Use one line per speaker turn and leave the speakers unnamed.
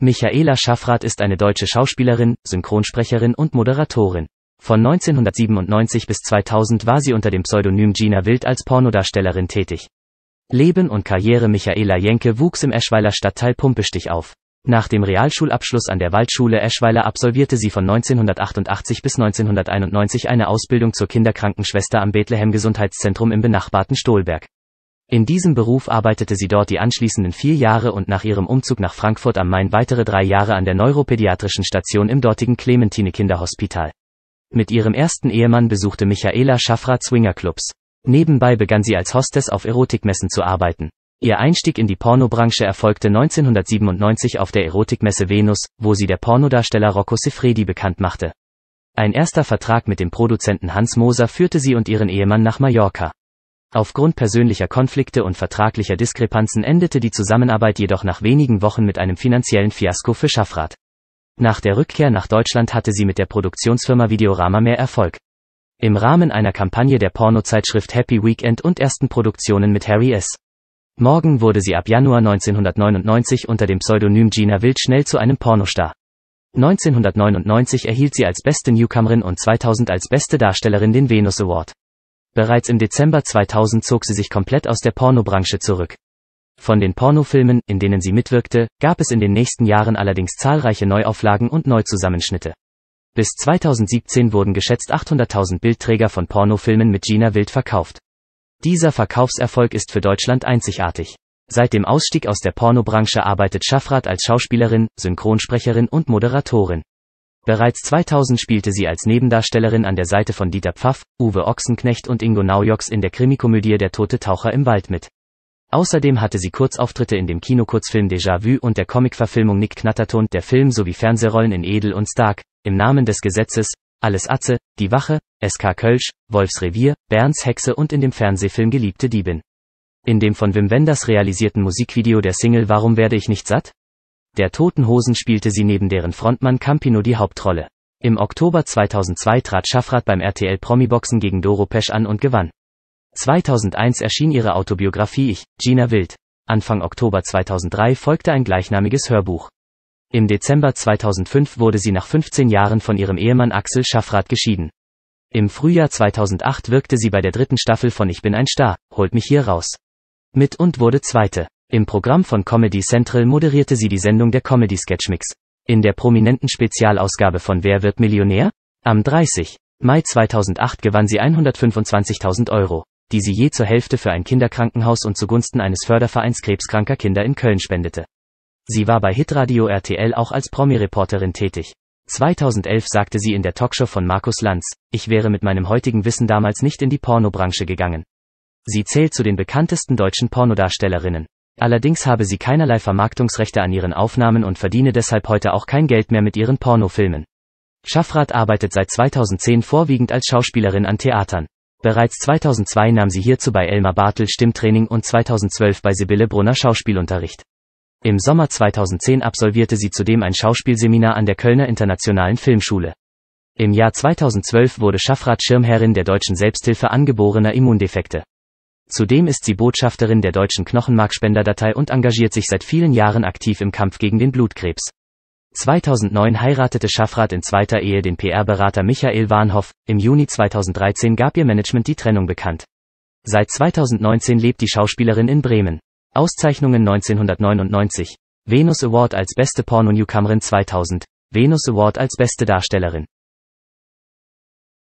Michaela Schaffrath ist eine deutsche Schauspielerin, Synchronsprecherin und Moderatorin. Von 1997 bis 2000 war sie unter dem Pseudonym Gina Wild als Pornodarstellerin tätig. Leben und Karriere Michaela Jenke wuchs im Eschweiler Stadtteil Pumpestich auf. Nach dem Realschulabschluss an der Waldschule Eschweiler absolvierte sie von 1988 bis 1991 eine Ausbildung zur Kinderkrankenschwester am Bethlehem Gesundheitszentrum im benachbarten Stolberg. In diesem Beruf arbeitete sie dort die anschließenden vier Jahre und nach ihrem Umzug nach Frankfurt am Main weitere drei Jahre an der neuropädiatrischen Station im dortigen Clementine Kinderhospital. Mit ihrem ersten Ehemann besuchte Michaela Schaffra Swingerclubs. Nebenbei begann sie als Hostess auf Erotikmessen zu arbeiten. Ihr Einstieg in die Pornobranche erfolgte 1997 auf der Erotikmesse Venus, wo sie der Pornodarsteller Rocco Siffredi bekannt machte. Ein erster Vertrag mit dem Produzenten Hans Moser führte sie und ihren Ehemann nach Mallorca. Aufgrund persönlicher Konflikte und vertraglicher Diskrepanzen endete die Zusammenarbeit jedoch nach wenigen Wochen mit einem finanziellen Fiasko für Schaffrath. Nach der Rückkehr nach Deutschland hatte sie mit der Produktionsfirma Videorama mehr Erfolg. Im Rahmen einer Kampagne der Pornozeitschrift Happy Weekend und ersten Produktionen mit Harry S. Morgan wurde sie ab Januar 1999 unter dem Pseudonym Gina Wild schnell zu einem Pornostar. 1999 erhielt sie als beste Newcomerin und 2000 als beste Darstellerin den Venus Award. Bereits im Dezember 2000 zog sie sich komplett aus der Pornobranche zurück. Von den Pornofilmen, in denen sie mitwirkte, gab es in den nächsten Jahren allerdings zahlreiche Neuauflagen und Neuzusammenschnitte. Bis 2017 wurden geschätzt 800.000 Bildträger von Pornofilmen mit Gina Wild verkauft. Dieser Verkaufserfolg ist für Deutschland einzigartig. Seit dem Ausstieg aus der Pornobranche arbeitet Schaffrath als Schauspielerin, Synchronsprecherin und Moderatorin. Bereits 2000 spielte sie als Nebendarstellerin an der Seite von Dieter Pfaff, Uwe Ochsenknecht und Ingo Naujoks in der Krimikomödie Der tote Taucher im Wald mit. Außerdem hatte sie Kurzauftritte in dem Kinokurzfilm Déjà-vu und der Comicverfilmung Nick Knatterton, der Film sowie Fernsehrollen in Edel und Stark, im Namen des Gesetzes, Alles Atze, Die Wache, SK Kölsch, Wolfs Revier, Berns Hexe und in dem Fernsehfilm Geliebte Diebin. In dem von Wim Wenders realisierten Musikvideo der Single Warum werde ich nicht satt? der Toten Hosen spielte sie neben deren Frontmann Campino die Hauptrolle. Im Oktober 2002 trat Schaffrath beim RTL Promiboxen gegen Doro Pesch an und gewann. 2001 erschien ihre Autobiografie Ich, Gina Wild. Anfang Oktober 2003 folgte ein gleichnamiges Hörbuch. Im Dezember 2005 wurde sie nach 15 Jahren von ihrem Ehemann Axel Schaffrath geschieden. Im Frühjahr 2008 wirkte sie bei der dritten Staffel von Ich bin ein Star, holt mich hier raus. Mit und wurde Zweite. Im Programm von Comedy Central moderierte sie die Sendung der Comedy Sketchmix. In der prominenten Spezialausgabe von Wer wird Millionär? Am 30. Mai 2008 gewann sie 125.000 Euro, die sie je zur Hälfte für ein Kinderkrankenhaus und zugunsten eines Fördervereins krebskranker Kinder in Köln spendete. Sie war bei Hitradio RTL auch als Promi-Reporterin tätig. 2011 sagte sie in der Talkshow von Markus Lanz, ich wäre mit meinem heutigen Wissen damals nicht in die Pornobranche gegangen. Sie zählt zu den bekanntesten deutschen Pornodarstellerinnen. Allerdings habe sie keinerlei Vermarktungsrechte an ihren Aufnahmen und verdiene deshalb heute auch kein Geld mehr mit ihren Pornofilmen. Schaffrath arbeitet seit 2010 vorwiegend als Schauspielerin an Theatern. Bereits 2002 nahm sie hierzu bei Elmar Bartel Stimmtraining und 2012 bei Sibylle Brunner Schauspielunterricht. Im Sommer 2010 absolvierte sie zudem ein Schauspielseminar an der Kölner Internationalen Filmschule. Im Jahr 2012 wurde Schaffrath Schirmherrin der deutschen Selbsthilfe angeborener Immundefekte. Zudem ist sie Botschafterin der deutschen Knochenmarkspenderdatei und engagiert sich seit vielen Jahren aktiv im Kampf gegen den Blutkrebs. 2009 heiratete Schaffrath in zweiter Ehe den PR-Berater Michael Warnhoff, im Juni 2013 gab ihr Management die Trennung bekannt. Seit 2019 lebt die Schauspielerin in Bremen. Auszeichnungen 1999. Venus Award als beste Porno-Newcomerin 2000. Venus Award als beste Darstellerin.